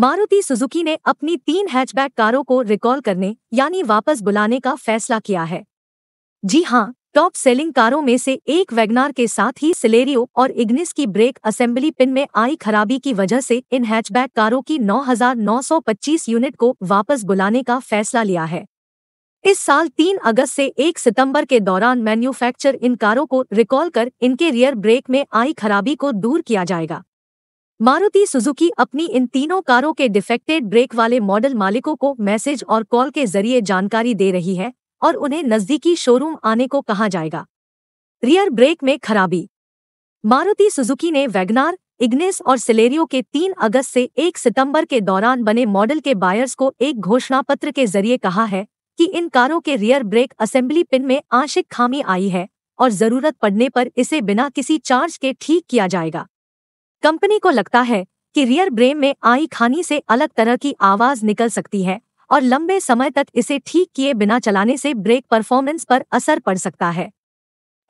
Maruti Suzuki ने अपनी तीन हैचबैक कारों को रिकॉल करने यानी वापस बुलाने का फैसला किया है जी हां टॉप सेलिंग कारों में से एक वैगनार के साथ ही सिलेरियो और इग्निस की ब्रेक असेंबली पिन में आई खराबी की वजह से इन हैचबैक कारों की 9,925 यूनिट को वापस बुलाने का फैसला लिया है इस साल 3 अगस्त से 1 सितंबर के दौरान मैन्युफैक्चर इन कारों को रिकॉल कर इनके रियर ब्रेक में आई खराबी को दूर किया जाएगा मारुति सुजुकी अपनी इन तीनों कारों के डिफेक्टेड ब्रेक वाले मॉडल मालिकों को मैसेज और कॉल के जरिए जानकारी दे रही है और उन्हें नजदीकी शोरूम आने को कहा जाएगा रियर ब्रेक में खराबी मारुति सुजुकी ने वैगनार इग्निस और सिलेरियो के 3 अगस्त से 1 सितंबर के दौरान बने मॉडल के बायर्स को एक घोषणा पत्र के जरिए कहा है कि इन कारों के रियर ब्रेक असेंबली पिन में आंशिक खामी आई है और जरूरत पड़ने पर इसे बिना किसी चार्ज के ठीक किया जाएगा कंपनी को लगता है कि रियर ब्रेम में आई खानी से अलग तरह की आवाज निकल सकती है और लंबे समय तक इसे ठीक किए बिना चलाने से ब्रेक परफॉर्मेंस पर असर पड़ सकता है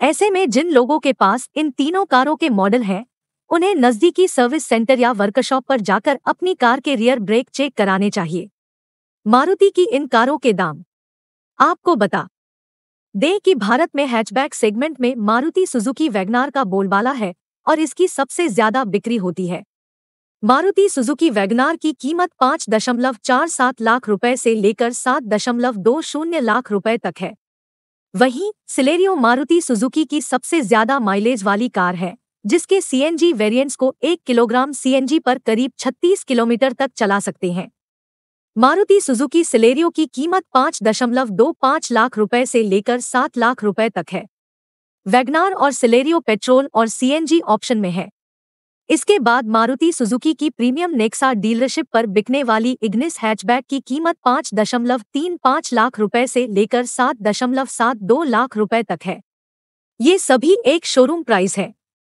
ऐसे में जिन लोगों के पास इन तीनों कारों के मॉडल हैं उन्हें नजदीकी सर्विस सेंटर या वर्कशॉप पर जाकर अपनी कार के रियर ब्रेक चेक कराने चाहिए मारुति की इन कारों के दाम आपको बता दें कि भारत में हैचबैक सेगमेंट में मारुति सुजुकी वैगनार का बोलबाला है और इसकी सबसे ज्यादा बिक्री होती है मारुति सुजुकी वैगनार की कीमत पाँच दशमलव चार सात लाख रुपए से लेकर सात दशमलव दो शून्य लाख रुपए तक है वहीं सिलेरियो मारुति सुजुकी की सबसे ज्यादा माइलेज वाली कार है जिसके सीएनजी वेरिएंट्स को एक किलोग्राम सीएनजी पर करीब 36 किलोमीटर तक चला सकते हैं मारुति सुजुकी सिलेरियो की कीमत पाँच दशमलव दो लाख रुपए से लेकर सात लाख रुपए तक है वैगनार और सिलेरियो पेट्रोल और सीएनजी ऑप्शन में है इसके बाद मारुति सुजुकी की प्रीमियम नेक्सा डीलरशिप पर बिकने वाली इग्निस हैचबैक की कीमत पाँच दशमलव तीन पाँच लाख रुपए से लेकर सात दशमलव सात दो लाख रुपए तक है ये सभी एक शोरूम प्राइस है